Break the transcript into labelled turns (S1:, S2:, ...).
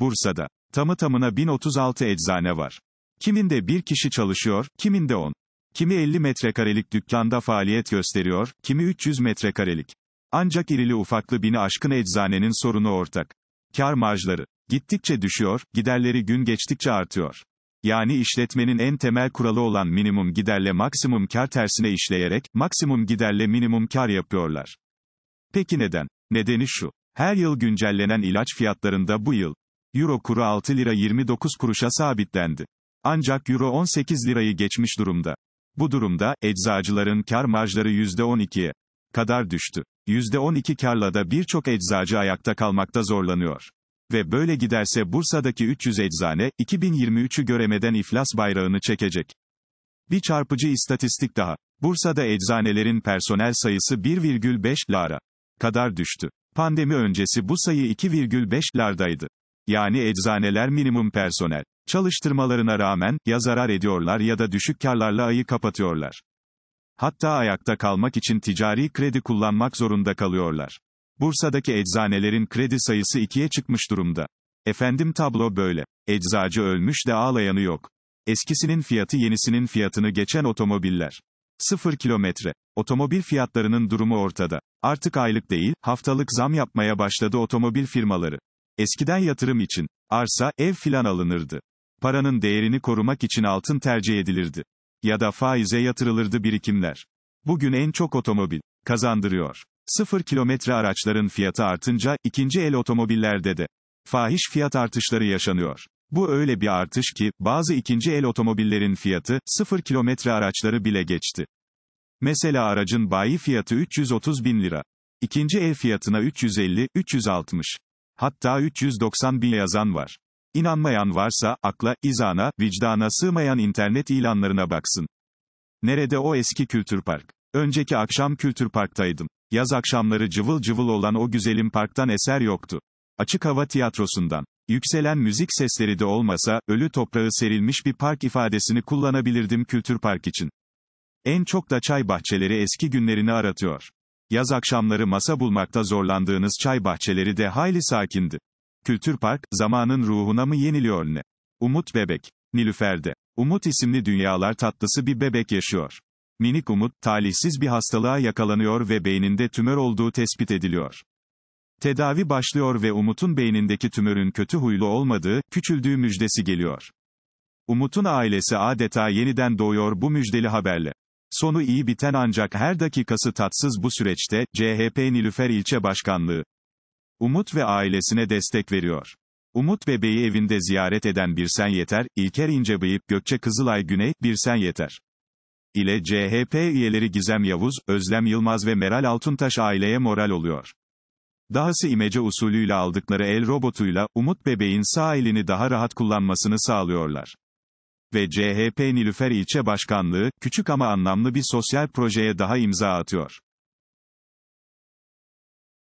S1: Bursa'da. Tamı tamına 1036 eczane var. Kiminde bir kişi çalışıyor, kiminde 10. Kimi 50 metrekarelik dükkanda faaliyet gösteriyor, kimi 300 metrekarelik. Ancak irili ufaklı bini aşkın eczanenin sorunu ortak. Kar marjları. Gittikçe düşüyor, giderleri gün geçtikçe artıyor. Yani işletmenin en temel kuralı olan minimum giderle maksimum kar tersine işleyerek, maksimum giderle minimum kar yapıyorlar. Peki neden? Nedeni şu. Her yıl güncellenen ilaç fiyatlarında bu yıl, Euro kuru 6 lira 29 kuruşa sabitlendi. Ancak Euro 18 lirayı geçmiş durumda. Bu durumda, eczacıların kar marjları %12'ye kadar düştü. %12 karla da birçok eczacı ayakta kalmakta zorlanıyor. Ve böyle giderse Bursa'daki 300 eczane, 2023'ü göremeden iflas bayrağını çekecek. Bir çarpıcı istatistik daha. Bursa'da eczanelerin personel sayısı 1,5 lara kadar düştü. Pandemi öncesi bu sayı 2,5 lardaydı yani eczaneler minimum personel çalıştırmalarına rağmen, ya zarar ediyorlar ya da düşük karlarla ayı kapatıyorlar. Hatta ayakta kalmak için ticari kredi kullanmak zorunda kalıyorlar. Bursa'daki eczanelerin kredi sayısı ikiye çıkmış durumda. Efendim tablo böyle. Eczacı ölmüş de ağlayanı yok. Eskisinin fiyatı yenisinin fiyatını geçen otomobiller. 0 kilometre. Otomobil fiyatlarının durumu ortada. Artık aylık değil, haftalık zam yapmaya başladı otomobil firmaları. Eskiden yatırım için, arsa, ev filan alınırdı. Paranın değerini korumak için altın tercih edilirdi. Ya da faize yatırılırdı birikimler. Bugün en çok otomobil kazandırıyor. Sıfır kilometre araçların fiyatı artınca, ikinci el otomobillerde de fahiş fiyat artışları yaşanıyor. Bu öyle bir artış ki, bazı ikinci el otomobillerin fiyatı, sıfır kilometre araçları bile geçti. Mesela aracın bayi fiyatı 330 bin lira. İkinci el fiyatına 350, 360. Hatta 390 bin yazan var. İnanmayan varsa, akla, izana, vicdana sığmayan internet ilanlarına baksın. Nerede o eski kültür park? Önceki akşam kültür parktaydım. Yaz akşamları cıvıl cıvıl olan o güzelim parktan eser yoktu. Açık hava tiyatrosundan. Yükselen müzik sesleri de olmasa, ölü toprağı serilmiş bir park ifadesini kullanabilirdim kültür park için. En çok da çay bahçeleri eski günlerini aratıyor. Yaz akşamları masa bulmakta zorlandığınız çay bahçeleri de hayli sakindi. Kültür Park, zamanın ruhuna mı yeniliyor ne? Umut Bebek. Nilüfer'de. Umut isimli dünyalar tatlısı bir bebek yaşıyor. Minik Umut, talihsiz bir hastalığa yakalanıyor ve beyninde tümör olduğu tespit ediliyor. Tedavi başlıyor ve Umut'un beynindeki tümörün kötü huylu olmadığı, küçüldüğü müjdesi geliyor. Umut'un ailesi adeta yeniden doğuyor bu müjdeli haberle. Sonu iyi biten ancak her dakikası tatsız bu süreçte, CHP Nilüfer İlçe Başkanlığı, Umut ve ailesine destek veriyor. Umut bebeği evinde ziyaret eden Birsen Yeter, İlker İncebayıp, Gökçe Kızılay Güney, Birsen Yeter ile CHP üyeleri Gizem Yavuz, Özlem Yılmaz ve Meral Altuntaş aileye moral oluyor. Dahası imece usulüyle aldıkları el robotuyla, Umut bebeğin sağ elini daha rahat kullanmasını sağlıyorlar ve CHP Nilüfer İlçe Başkanlığı, küçük ama anlamlı bir sosyal projeye daha imza atıyor.